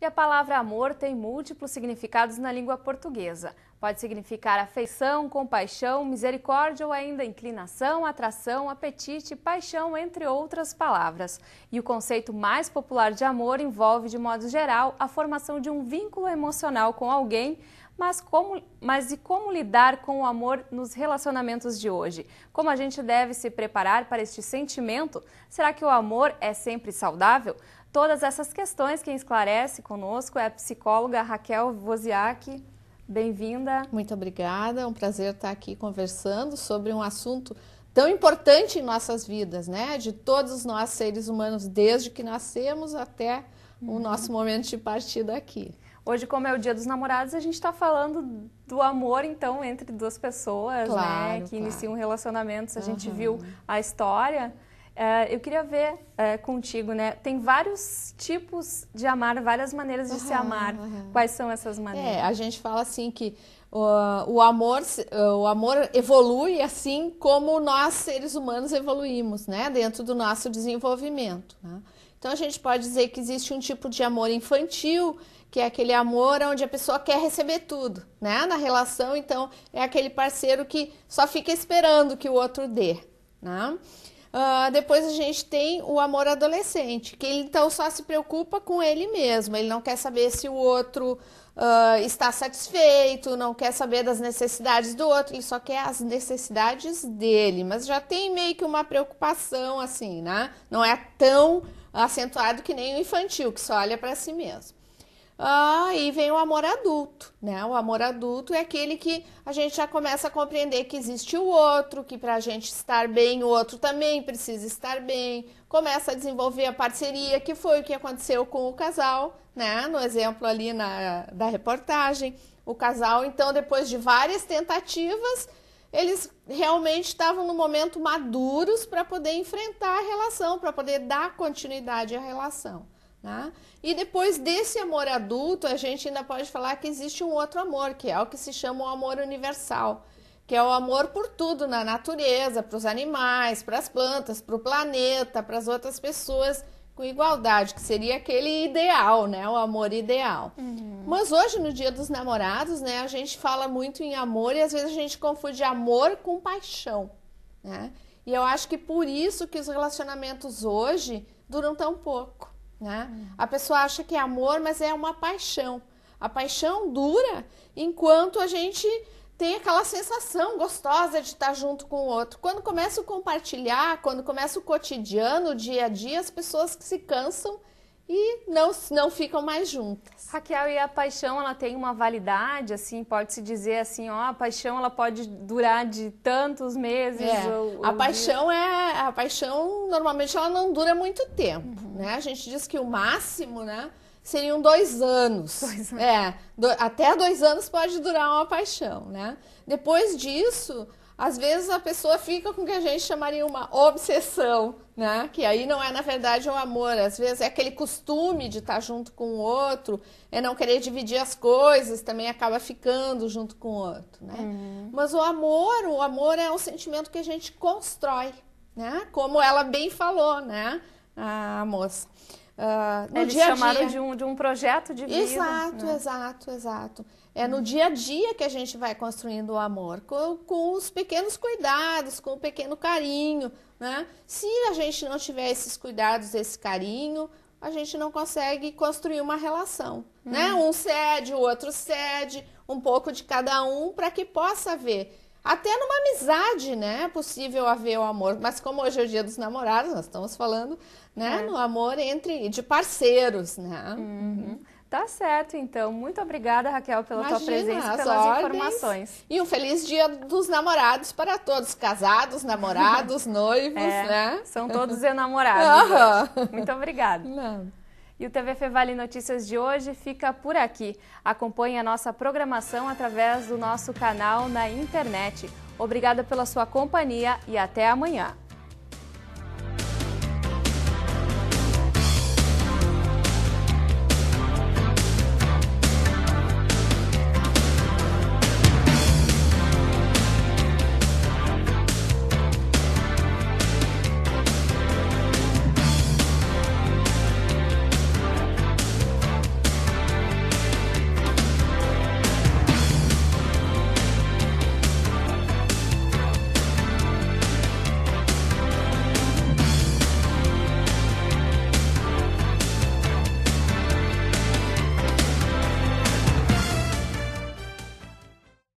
E a palavra amor tem múltiplos significados na língua portuguesa. Pode significar afeição, compaixão, misericórdia ou ainda inclinação, atração, apetite, paixão, entre outras palavras. E o conceito mais popular de amor envolve, de modo geral, a formação de um vínculo emocional com alguém, mas, como, mas e como lidar com o amor nos relacionamentos de hoje? Como a gente deve se preparar para este sentimento? Será que o amor é sempre saudável? Todas essas questões, quem esclarece conosco é a psicóloga Raquel Wozniak. Bem-vinda. Muito obrigada, é um prazer estar aqui conversando sobre um assunto tão importante em nossas vidas, né? De todos nós seres humanos, desde que nascemos até uhum. o nosso momento de partida aqui. Hoje, como é o Dia dos Namorados, a gente está falando do amor, então, entre duas pessoas, né? claro, né? Que claro. iniciam um relacionamento. A uhum. gente viu a história. É, eu queria ver é, contigo, né? Tem vários tipos de amar, várias maneiras de uhum, se amar. Uhum. Quais são essas maneiras? É, a gente fala assim que uh, o amor, o amor evolui assim como nós seres humanos evoluímos, né? Dentro do nosso desenvolvimento. Né? Então a gente pode dizer que existe um tipo de amor infantil, que é aquele amor onde a pessoa quer receber tudo, né? Na relação, então, é aquele parceiro que só fica esperando que o outro dê, né? Uh, depois a gente tem o amor adolescente, que ele então só se preocupa com ele mesmo, ele não quer saber se o outro uh, está satisfeito, não quer saber das necessidades do outro, ele só quer as necessidades dele, mas já tem meio que uma preocupação assim, né? Não é tão acentuado que nem o infantil, que só olha para si mesmo. Aí ah, vem o amor adulto, né? O amor adulto é aquele que a gente já começa a compreender que existe o outro, que para a gente estar bem, o outro também precisa estar bem. Começa a desenvolver a parceria, que foi o que aconteceu com o casal, né? No exemplo ali na, da reportagem. O casal, então, depois de várias tentativas, eles realmente estavam no momento maduros para poder enfrentar a relação, para poder dar continuidade à relação. Tá? E depois desse amor adulto, a gente ainda pode falar que existe um outro amor, que é o que se chama o amor universal, que é o amor por tudo na natureza, para os animais, para as plantas, para o planeta, para as outras pessoas, com igualdade, que seria aquele ideal, né? O amor ideal. Uhum. Mas hoje, no Dia dos Namorados, né, a gente fala muito em amor e às vezes a gente confunde amor com paixão, né? E eu acho que por isso que os relacionamentos hoje duram tão pouco né? Uhum. A pessoa acha que é amor, mas é uma paixão. A paixão dura enquanto a gente tem aquela sensação gostosa de estar junto com o outro. Quando começa o compartilhar, quando começa o cotidiano, o dia a dia, as pessoas que se cansam e não, não ficam mais juntas. Raquel, e a paixão, ela tem uma validade, assim, pode-se dizer assim, ó, a paixão, ela pode durar de tantos meses? É. Ou, ou a paixão é, a paixão, normalmente, ela não dura muito tempo né? A gente diz que o máximo, né? Seriam dois anos. Dois anos. É, do, até dois anos pode durar uma paixão, né? Depois disso, às vezes a pessoa fica com o que a gente chamaria uma obsessão, né? Que aí não é na verdade o um amor, às vezes é aquele costume de estar junto com o outro, é não querer dividir as coisas, também acaba ficando junto com o outro, né? Uhum. Mas o amor, o amor é um sentimento que a gente constrói, né? Como ela bem falou, né? a ah, moça. Uh, no Eles dia -dia. chamaram de um, de um projeto de vida. Exato, né? exato, exato. É hum. no dia a dia que a gente vai construindo o amor, com, com os pequenos cuidados, com o pequeno carinho. Né? Se a gente não tiver esses cuidados, esse carinho, a gente não consegue construir uma relação. Hum. Né? Uhum. Um cede, o outro cede, um pouco de cada um, para que possa haver até numa amizade, né? É possível haver o amor. Mas como hoje é o dia dos namorados, nós estamos falando, né? É. No amor entre de parceiros, né? Uhum. uhum. Tá certo, então. Muito obrigada, Raquel, pela Imagina, tua presença e pelas ordens. informações. E um feliz dia dos namorados para todos, casados, namorados, noivos, é, né? São todos enamorados. Uhum. Muito obrigada. Não. E o TV Fevale Notícias de hoje fica por aqui. Acompanhe a nossa programação através do nosso canal na internet. Obrigada pela sua companhia e até amanhã.